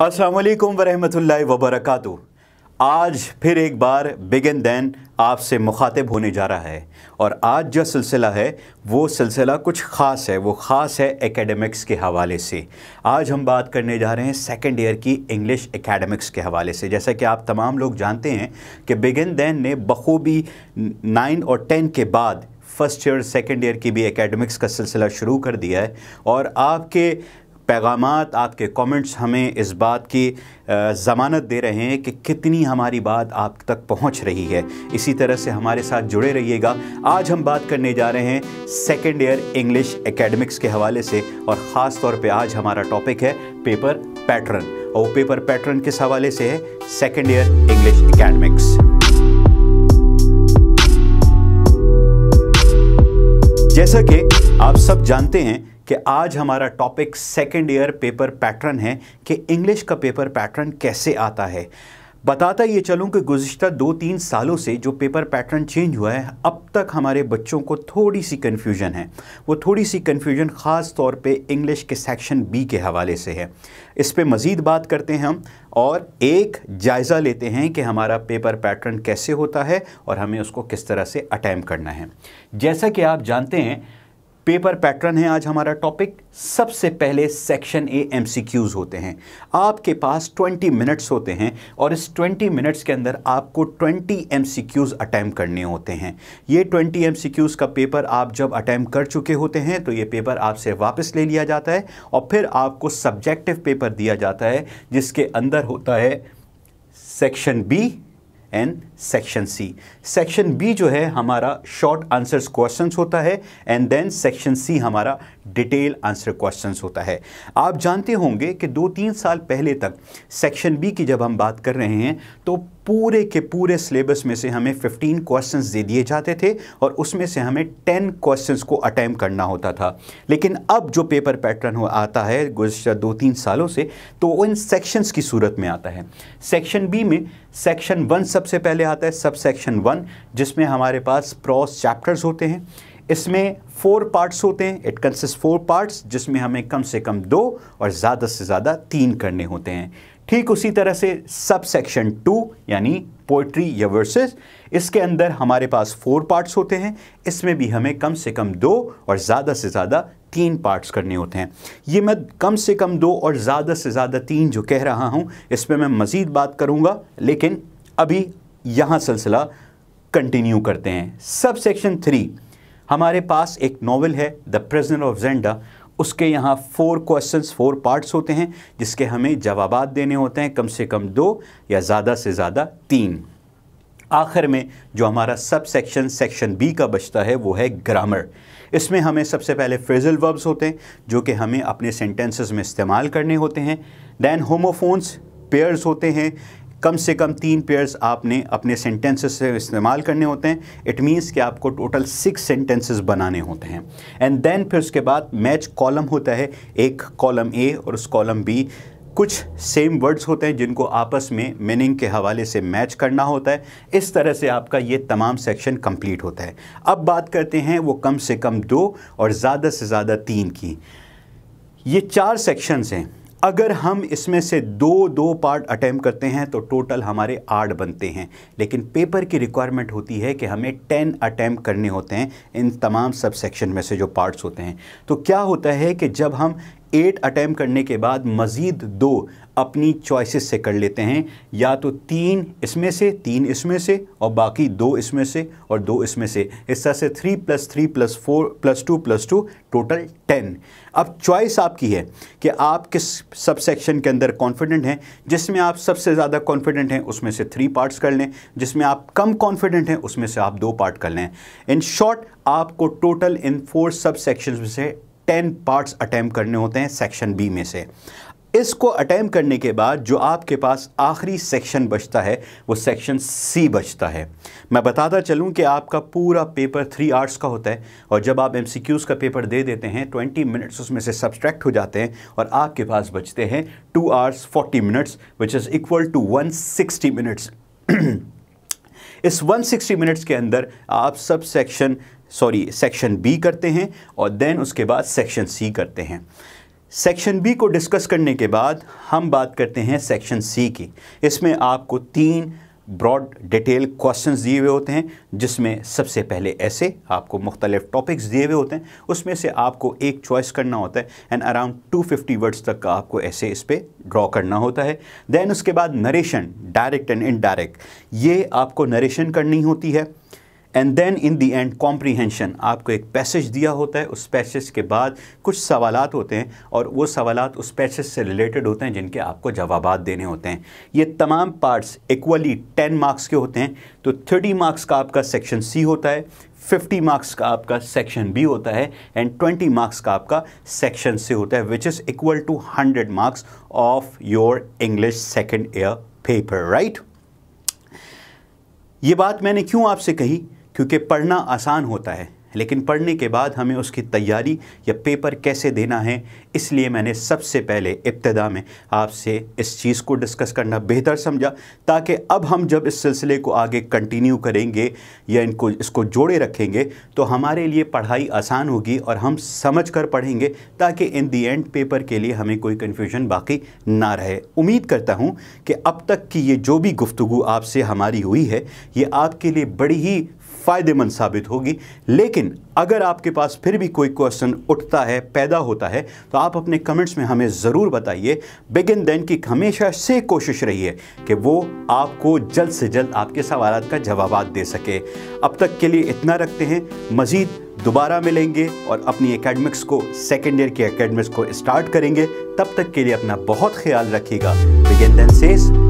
असलकम ला वरक़ आज फिर एक बार बिगिन दैन आपसे मुखातिब होने जा रहा है और आज जो सिलसिला है वो सिलसिला कुछ ख़ास है वो ख़ास है एकेडमिक्स के हवाले से आज हम बात करने जा रहे हैं सेकेंड ईयर की इंग्लिश एकेडमिक्स के हवाले से जैसा कि आप तमाम लोग जानते हैं कि बिगिन दैन ने बखूबी नाइन और टेन के बाद फ़र्स्ट ईयर सेकेंड ईयर की भी एकेडमिक्स का सिलसिला शुरू कर दिया है और आपके पैगाम आपके कमेंट्स हमें इस बात की ज़मानत दे रहे हैं कि कितनी हमारी बात आप तक पहुंच रही है इसी तरह से हमारे साथ जुड़े रहिएगा आज हम बात करने जा रहे हैं सेकेंड ईयर इंग्लिश एकेडमिक्स के हवाले से और ख़ास तौर पे आज हमारा टॉपिक है पेपर पैटर्न और वो पेपर पैटर्न किस हवाले से है सेकेंड ईयर इंग्लिश एकेडमिक्स जैसा कि आप सब जानते हैं कि आज हमारा topic second year paper pattern है कि इंग्लिश का पेपर पैटर्न कैसे आता है बताता ये चलूँ कि गुज्त दो तीन सालों से जो पेपर पैटर्न चेंज हुआ है अब तक हमारे बच्चों को थोड़ी सी कन्फ्यूजन है वो थोड़ी सी कन्फ्यूजन ख़ास तौर पे इंग्लिश के सेक्शन बी के हवाले से है इस पे मज़ीद बात करते हैं हम और एक जायज़ा लेते हैं कि हमारा पेपर पैटर्न कैसे होता है और हमें उसको किस तरह से अटैम्प करना है जैसा कि आप जानते हैं पेपर पैटर्न है आज हमारा टॉपिक सबसे पहले सेक्शन ए एमसीक्यूज होते हैं आपके पास 20 मिनट्स होते हैं और इस 20 मिनट्स के अंदर आपको 20 एमसीक्यूज अटैम्प करने होते हैं ये 20 एमसीक्यूज का पेपर आप जब अटैम्प कर चुके होते हैं तो ये पेपर आपसे वापस ले लिया जाता है और फिर आपको सब्जेक्टिव पेपर दिया जाता है जिसके अंदर होता है section B and section C section B जो है हमारा शॉर्ट आंसर्स क्वेश्चंस होता है एंड देन सेक्शन सी हमारा डिटेल आंसर क्वेश्चंस होता है आप जानते होंगे कि दो तीन साल पहले तक सेक्शन बी की जब हम बात कर रहे हैं तो पूरे के पूरे सिलेबस में से हमें 15 क्वेश्चंस दे दिए जाते थे और उसमें से हमें 10 क्वेश्चंस को अटैम्प करना होता था लेकिन अब जो पेपर पैटर्न आता है गुजशत दो तीन सालों से तो इन सेक्शंस की सूरत में आता है सेक्शन बी में सेक्शन वन सबसे पहले आता है सब सेक्शन वन जिसमें हमारे पास प्रॉस चैप्टर्स होते हैं इसमें फोर पार्ट्स होते हैं इट कंसिस्ट फोर पार्ट्स जिसमें हमें कम से कम दो और ज़्यादा से ज़्यादा तीन करने होते हैं ठीक उसी तरह से सब सेक्शन टू यानी पोइट्री या वर्सेस इसके अंदर हमारे पास फोर पार्ट्स होते हैं इसमें भी हमें कम से कम दो और ज़्यादा से ज़्यादा तीन पार्ट्स करने होते हैं ये मैं कम से कम दो और ज़्यादा से ज़्यादा तीन जो कह रहा हूँ इस पर मैं मज़ीद बात करूँगा लेकिन अभी यहाँ सिलसिला कंटिन्यू करते हैं सब सेक्शन थ्री हमारे पास एक नावल है द प्रेजेंट ऑफ जेंडा उसके यहाँ फोर क्वेश्चंस फोर पार्ट्स होते हैं जिसके हमें जवाब देने होते हैं कम से कम दो या ज़्यादा से ज़्यादा तीन आखिर में जो हमारा सब सेक्शन सेक्शन बी का बचता है वो है ग्रामर इसमें हमें सबसे पहले फ्रेजल वर्ब्स होते हैं जो कि हमें अपने सेंटेंसेस में इस्तेमाल करने होते हैं दैन होमोफोन्स पेयर्स होते हैं कम से कम तीन पेयर्स आपने अपने सेंटेंसेस से इस्तेमाल करने होते हैं इट मीन्स कि आपको टोटल सिक्स सेंटेंसेस बनाने होते हैं एंड देन फिर उसके बाद मैच कॉलम होता है एक कॉलम ए और उस कॉलम बी कुछ सेम वर्ड्स होते हैं जिनको आपस में मीनिंग के हवाले से मैच करना होता है इस तरह से आपका ये तमाम सेक्शन कंप्लीट होता है अब बात करते हैं वो कम से कम दो और ज़्यादा से ज़्यादा तीन की ये चार सेक्शंस हैं अगर हम इसमें से दो दो पार्ट अटैम्प करते हैं तो टोटल हमारे आठ बनते हैं लेकिन पेपर की रिक्वायरमेंट होती है कि हमें टेन अटैम्प करने होते हैं इन तमाम सब सेक्शन में से जो पार्ट्स होते हैं तो क्या होता है कि जब हम एट अटैम्प करने के बाद मज़ीद दो अपनी चॉइसेस से कर लेते हैं या तो तीन इसमें से तीन इसमें से और बाकी दो इसमें से और दो इसमें से इस तरह से three plus three plus four plus two plus two total ten अब चॉइस आपकी है कि आप किस सब सेक्शन के अंदर कॉन्फिडेंट हैं जिसमें आप सबसे ज़्यादा कॉन्फिडेंट हैं उसमें से थ्री पार्ट्स कर लें जिसमें आप कम कॉन्फिडेंट हैं उसमें से आप दो पार्ट कर लें इन शॉर्ट आपको total in four subsection में से टेन पार्ट्स अटैम्प करने होते हैं सेक्शन बी में से इसको अटैम्प करने के बाद जो आपके पास आखिरी सेक्शन बचता है वो सेक्शन सी बचता है मैं बताता चलूं कि आपका पूरा पेपर थ्री आवर्स का होता है और जब आप एम का पेपर दे देते हैं ट्वेंटी मिनट्स उसमें से सब्सट्रैक्ट हो जाते हैं और आपके पास बचते हैं two hours forty minutes which is equal to one sixty minutes इस 160 मिनट्स के अंदर आप sub section sorry section B करते हैं और देन उसके बाद सेक्शन सी करते हैं सेक्शन बी को डिस्कस करने के बाद हम बात करते हैं सेक्शन सी की इसमें आपको तीन ब्रॉड डिटेल क्वेश्चंस दिए हुए होते हैं जिसमें सबसे पहले ऐसे आपको मुख्तलिफ टॉपिक्स दिए हुए होते हैं उसमें से आपको एक चॉइस करना होता है एंड अराउंड 250 वर्ड्स तक का आपको ऐसे इस पर ड्रॉ करना होता है देन उसके बाद नरेशन डायरेक्ट एंड इनडायरेक्ट ये आपको नरेशन करनी होती है and then in the end comprehension आपको एक पैसेज दिया होता है उस पैसेज के बाद कुछ सवाल होते हैं और वो सवाल उस पैसेज से रिलेटेड होते हैं जिनके आपको जवाब देने होते हैं ये तमाम पार्ट्स इक्वली टेन मार्क्स के होते हैं तो थर्टी मार्क्स का आपका सेक्शन सी होता है 50 मार्क्स का आपका सेक्शन बी होता है एंड 20 मार्क्स का आपका सेक्शन से होता है which is equal to 100 marks of your English second year paper right ये बात मैंने क्यों आपसे कही क्योंकि पढ़ना आसान होता है लेकिन पढ़ने के बाद हमें उसकी तैयारी या पेपर कैसे देना है इसलिए मैंने सबसे पहले इब्तदा में आपसे इस चीज़ को डिस्कस करना बेहतर समझा ताकि अब हम जब इस सिलसिले को आगे कंटिन्यू करेंगे या इनको इसको जोड़े रखेंगे तो हमारे लिए पढ़ाई आसान होगी और हम समझ कर पढ़ेंगे ताकि इन दी एंड पेपर के लिए हमें कोई कन्फ्यूजन बाकी ना रहे उम्मीद करता हूँ कि अब तक की ये जो भी गुफ्तु आपसे हमारी हुई है ये आपके लिए बड़ी ही फ़ायदेमंद साबित होगी लेकिन अगर आपके पास फिर भी कोई क्वेश्चन उठता है पैदा होता है तो आप अपने कमेंट्स में हमें ज़रूर बताइए बिगिन देन की हमेशा से कोशिश रही है कि वो आपको जल्द से जल्द आपके सवाल का जवाब दे सके अब तक के लिए इतना रखते हैं मज़ीद दोबारा मिलेंगे और अपनी एकेडमिक्स को सेकेंड ईयर की एकेडमिक्स को स्टार्ट करेंगे तब तक के लिए अपना बहुत ख्याल रखिएगा बिगिन देन सेज़